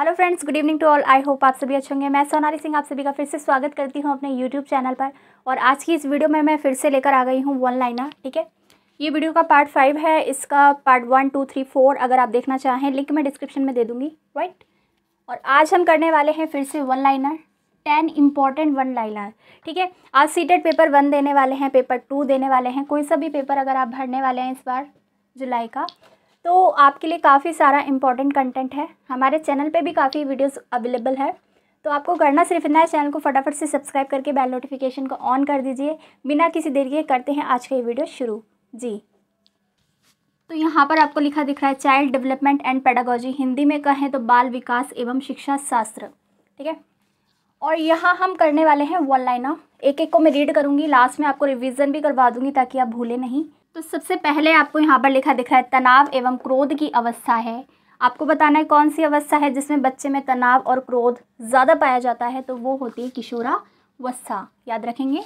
hello friends good evening to all I hope आप सभी अच्छे होंगे मैं सोनारी सिंह आप सभी का फिर से स्वागत करती हूँ अपने यूट्यूब चैनल पर और आज की इस वीडियो में मैं फिर से लेकर आ गई हूँ वन लाइनर ठीक है ये वीडियो का पार्ट फाइव है इसका part one two three four अगर आप देखना चाहें लिंक मैं डिस्क्रिप्शन में दे दूँगी राइट और आज हम करने वाले हैं फिर से one liner ten important one liner ठीक है आज सीटेड पेपर वन देने वाले हैं पेपर टू देने वाले हैं कोई सा भी पेपर अगर आप भरने वाले हैं इस बार जुलाई का तो आपके लिए काफ़ी सारा इंपॉर्टेंट कंटेंट है हमारे चैनल पे भी काफ़ी वीडियोस अवेलेबल है तो आपको करना सिर्फ इतना है चैनल को फटाफट से सब्सक्राइब करके बेल नोटिफिकेशन को ऑन कर दीजिए बिना किसी देर के करते हैं आज का ये वीडियो शुरू जी तो यहाँ पर आपको लिखा दिख रहा है child development and pedagogy Hindi में कहें तो बाल विकास एवं शिक्षा शास्त्र ठीक है और यहाँ हम करने वाले हैं वन लाइना एक एक को मैं रीड करूँगी लास्ट में आपको रिविज़न भी करवा दूँगी ताकि आप भूलें नहीं तो सबसे पहले आपको यहाँ पर लिखा दिख रहा है तनाव एवं क्रोध की अवस्था है आपको बताना है कौन सी अवस्था है जिसमें बच्चे में तनाव और क्रोध ज़्यादा पाया जाता है तो वो होती है किशोरावस्था याद रखेंगे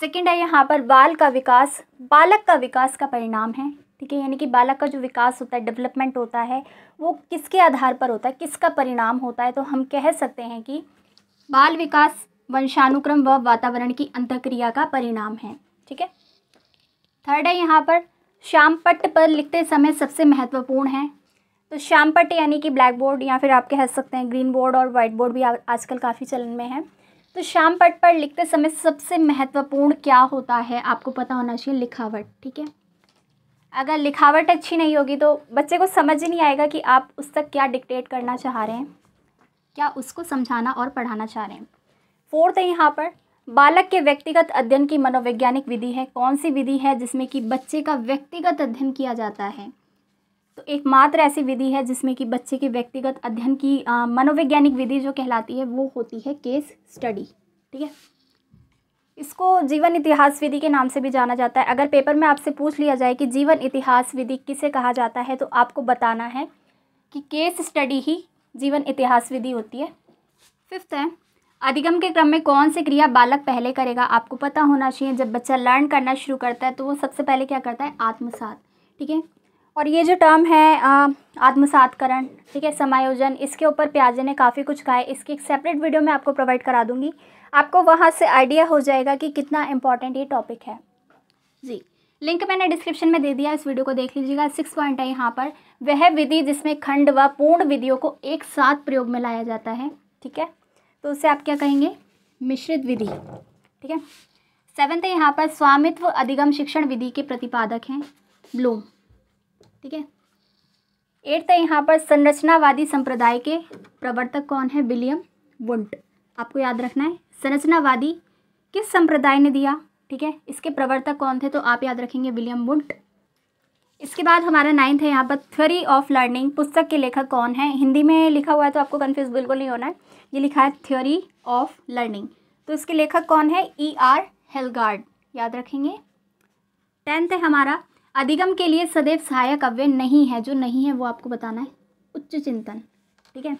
सेकंड है यहाँ पर बाल का विकास बालक का विकास का परिणाम है ठीक है यानी कि बालक का जो विकास होता है डेवलपमेंट होता है वो किसके आधार पर होता है किसका परिणाम होता है तो हम कह सकते हैं कि बाल विकास वंशानुक्रम व वातावरण की अंतक्रिया का परिणाम है ठीक है थर्ड है यहाँ पर श्यामपट्ट पर लिखते समय सबसे महत्वपूर्ण है तो श्यामपट्ट यानी कि ब्लैक बोर्ड या फिर आप कह सकते हैं ग्रीन बोर्ड और वाइट बोर्ड भी आजकल काफ़ी चलन में है तो पट पर लिखते समय सबसे महत्वपूर्ण क्या होता है आपको पता होना चाहिए लिखावट ठीक है अगर लिखावट अच्छी नहीं होगी तो बच्चे को समझ ही नहीं आएगा कि आप उस तक क्या डिक्टेट करना चाह रहे हैं क्या उसको समझाना और पढ़ाना चाह रहे हैं फोर्थ है यहाँ पर बालक के व्यक्तिगत अध्ययन की मनोवैज्ञानिक विधि है कौन सी विधि है जिसमें कि बच्चे का व्यक्तिगत अध्ययन किया जाता है तो एकमात्र ऐसी विधि है जिसमें कि बच्चे के व्यक्तिगत अध्ययन की मनोवैज्ञानिक विधि जो कहलाती है वो होती है केस स्टडी ठीक है इसको जीवन इतिहास विधि के नाम से भी जाना जाता है अगर पेपर में आपसे पूछ लिया जाए कि जीवन इतिहास विधि किसे कहा जाता है तो आपको बताना है कि केस स्टडी ही जीवन इतिहास विधि होती है फिफ्थ है अधिगम के क्रम में कौन से क्रिया बालक पहले करेगा आपको पता होना चाहिए जब बच्चा लर्न करना शुरू करता है तो वो सबसे पहले क्या करता है आत्मसात ठीक है और ये जो टर्म है आत्मसातकरण ठीक है समायोजन इसके ऊपर प्याजे ने काफ़ी कुछ कहा है इसकी एक सेपरेट वीडियो मैं आपको प्रोवाइड करा दूँगी आपको वहाँ से आइडिया हो जाएगा कि कितना इंपॉर्टेंट ये टॉपिक है जी लिंक मैंने डिस्क्रिप्शन में दे दिया इस वीडियो को देख लीजिएगा सिक्स पॉइंट है यहाँ पर वह विधि जिसमें खंड व पूर्ण विधियों को एक साथ प्रयोग में लाया जाता है ठीक है तो उसे आप क्या कहेंगे मिश्रित विधि ठीक है सेवेंथ है यहाँ पर स्वामित्व अधिगम शिक्षण विधि के प्रतिपादक हैं ब्लूम ठीक है एट्थ है यहाँ पर संरचनावादी संप्रदाय के प्रवर्तक कौन है विलियम वुंट आपको याद रखना है संरचनावादी किस संप्रदाय ने दिया ठीक है इसके प्रवर्तक कौन थे तो आप याद रखेंगे विलियम वुंट इसके बाद हमारा नाइन्थ है यहाँ पर थ्योरी ऑफ लर्निंग पुस्तक के लेखक कौन है हिंदी में लिखा हुआ है तो आपको कन्फ्यूज बिल्कुल नहीं होना है ये लिखा है थ्योरी ऑफ लर्निंग तो इसके लेखक कौन है ई आर हेलगार्ड याद रखेंगे टेंथ है हमारा अधिगम के लिए सदैव सहायक अव्य नहीं है जो नहीं है वो आपको बताना है उच्च चिंतन ठीक है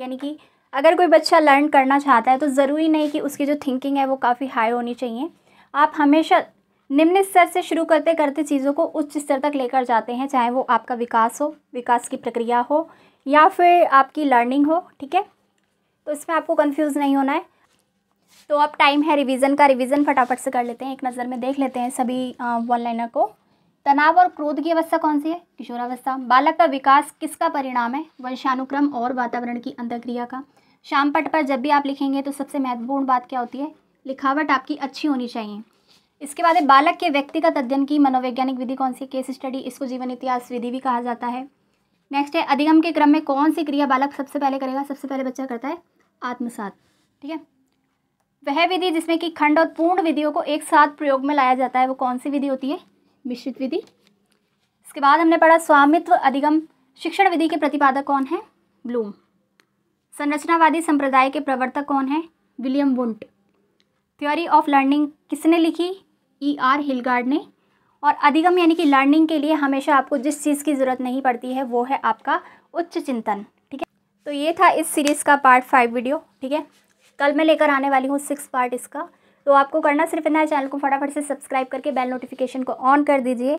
यानी कि अगर कोई बच्चा लर्न करना चाहता है तो ज़रूरी नहीं कि उसकी जो थिंकिंग है वो काफ़ी हाई होनी चाहिए आप हमेशा निम्न स्तर से शुरू करते करते चीज़ों को उच्च स्तर तक लेकर जाते हैं चाहे वो आपका विकास हो विकास की प्रक्रिया हो या फिर आपकी लर्निंग हो ठीक है तो इसमें आपको कंफ्यूज नहीं होना है तो अब टाइम है रिवीजन का रिवीजन फटाफट से कर लेते हैं एक नज़र में देख लेते हैं सभी वन लाइनर को तनाव और क्रोध की अवस्था कौन सी है किशोरावस्था बालक का विकास किसका परिणाम है वंशानुक्रम और वातावरण की अंतक्रिया का शाम पट पर जब भी आप लिखेंगे तो सबसे महत्वपूर्ण बात क्या होती है लिखावट आपकी अच्छी होनी चाहिए इसके बाद है बालक के व्यक्तिगत अध्ययन की मनोवैज्ञानिक विधि कौन सी केस स्टडी इसको जीवन इतिहास विधि भी कहा जाता है नेक्स्ट है अधिगम के क्रम में कौन सी क्रिया बालक सबसे पहले करेगा सबसे पहले बच्चा करता है आत्मसात ठीक है वह विधि जिसमें कि खंड और पूर्ण विधियों को एक साथ प्रयोग में लाया जाता है वो कौन सी विधि होती है मिश्रित विधि इसके बाद हमने पढ़ा स्वामित्व अधिगम शिक्षण विधि के प्रतिपादक कौन है ब्लूम संरचनावादी संप्रदाय के प्रवर्तक कौन है William Wundt theory of learning किसने लिखी ई आर हिलगार्ड ने और अधिगम यानी कि लर्निंग के लिए हमेशा आपको जिस चीज़ की ज़रूरत नहीं पड़ती है वो है आपका उच्च चिंतन ठीक है तो ये था इस सीरीज़ का पार्ट फाइव वीडियो ठीक है कल मैं लेकर आने वाली हूँ सिक्स पार्ट इसका तो आपको करना सिर्फ इतना चैनल को फटाफट से सब्सक्राइब करके बेल नोटिफिकेशन को ऑन कर दीजिए